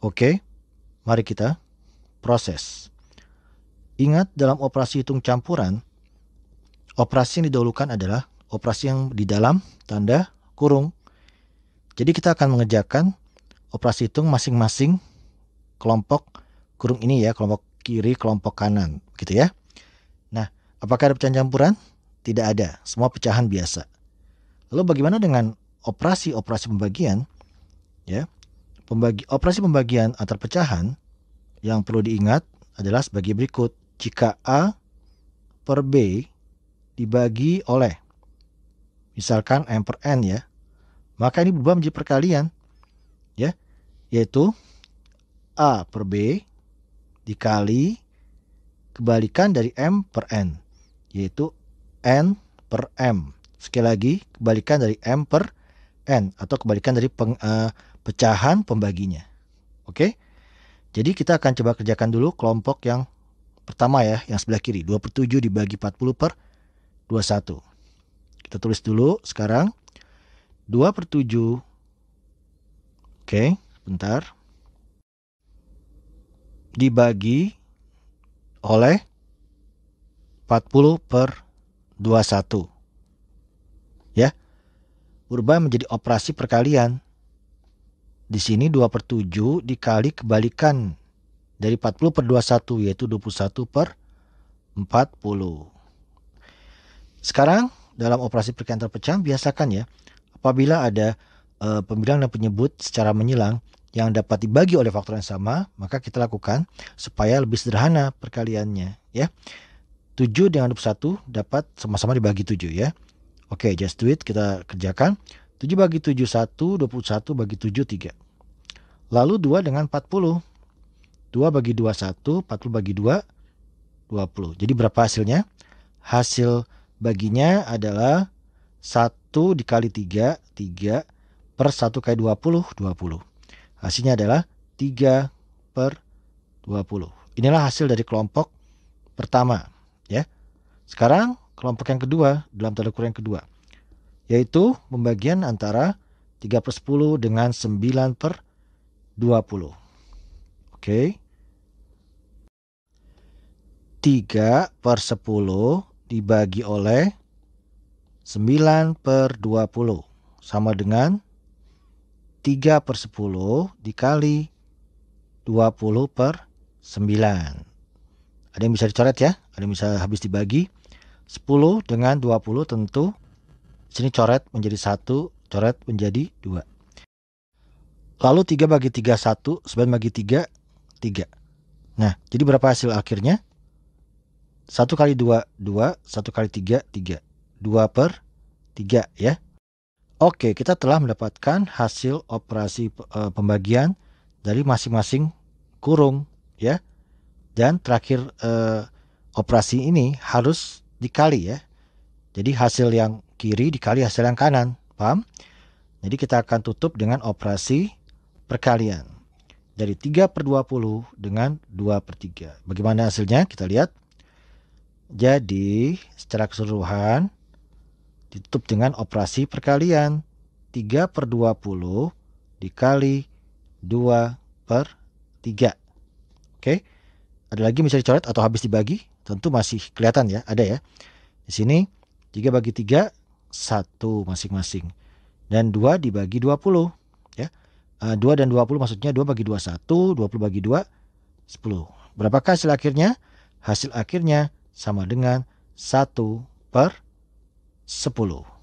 Oke, mari kita proses. Ingat dalam operasi hitung campuran, operasi yang didahulukan adalah operasi yang di dalam tanda kurung. Jadi kita akan mengerjakan operasi hitung masing-masing kelompok kurung ini ya, kelompok kiri, kelompok kanan, gitu ya. Nah, apakah ada pecahan campuran? Tidak ada, semua pecahan biasa. Lalu bagaimana dengan operasi-operasi pembagian? Ya, Pembagi, operasi pembagian antar pecahan yang perlu diingat adalah sebagai berikut. Jika A per B dibagi oleh, misalkan M per N ya, maka ini berubah menjadi perkalian. ya Yaitu A per B dikali kebalikan dari M per N, yaitu N per M. Sekali lagi, kebalikan dari M per N atau kebalikan dari peng, uh, pecahan pembaginya. Oke. Jadi kita akan coba kerjakan dulu kelompok yang pertama ya, yang sebelah kiri. 27 dibagi 40 per 21. Kita tulis dulu sekarang. 2 per 7. Oke, bentar. Dibagi oleh 40 per 21. Ya. Berubah menjadi operasi perkalian. Di sini 2 per 7 dikali kebalikan dari 40 per 21 yaitu 21 per 40. Sekarang dalam operasi perkalian terpecah biasakan ya apabila ada e, pembilang dan penyebut secara menyilang yang dapat dibagi oleh faktor yang sama maka kita lakukan supaya lebih sederhana perkaliannya ya. 7 dengan 21 dapat sama-sama dibagi 7 ya. Oke, okay, just do it kita kerjakan. 7 bagi 7 1, 21 bagi 7 3. Lalu 2 dengan 40. 2 bagi 2 1, 40 bagi 2 20. Jadi berapa hasilnya? Hasil baginya adalah 1 dikali 3, 3 per 1 kali 20, 20. Hasilnya adalah 3 per 20. Inilah hasil dari kelompok pertama. ya. Sekarang kelompok yang kedua, dalam tanda kurung yang kedua yaitu pembagian antara 3 per 10 dengan 9 per 20. Oke. Okay. 3 per 10 dibagi oleh 9 per 20 sama dengan 3 per 10 dikali 20 per 9. Ada yang bisa dicoret ya, ada yang bisa habis dibagi. 10 dengan 20 tentu sini coret menjadi satu, coret menjadi dua. Lalu tiga bagi tiga satu 9 bagi tiga tiga, Nah, jadi berapa hasil akhirnya? satu kali dua dua, satu kali tiga tiga, dua per tiga ya. Oke, kita telah mendapatkan hasil operasi eh, pembagian dari masing-masing kurung ya. Dan terakhir e, operasi ini harus dikali ya. Jadi hasil yang kiri dikali hasil yang kanan. Paham? Jadi kita akan tutup dengan operasi perkalian. Dari 3 per 20 dengan 2 per 3. Bagaimana hasilnya? Kita lihat. Jadi secara keseluruhan ditutup dengan operasi perkalian. 3 per 20 dikali 2 per 3. Oke. Ada lagi bisa dicoret atau habis dibagi? Tentu masih kelihatan ya. Ada ya. Di sini 3 bagi 3 satu masing-masing dan dua dibagi dua puluh ya. Eh, dua dan dua puluh maksudnya dua bagi dua satu, dua puluh bagi dua sepuluh Berapakah hasil akhirnya? Hasil akhirnya sama dengan satu per sepuluh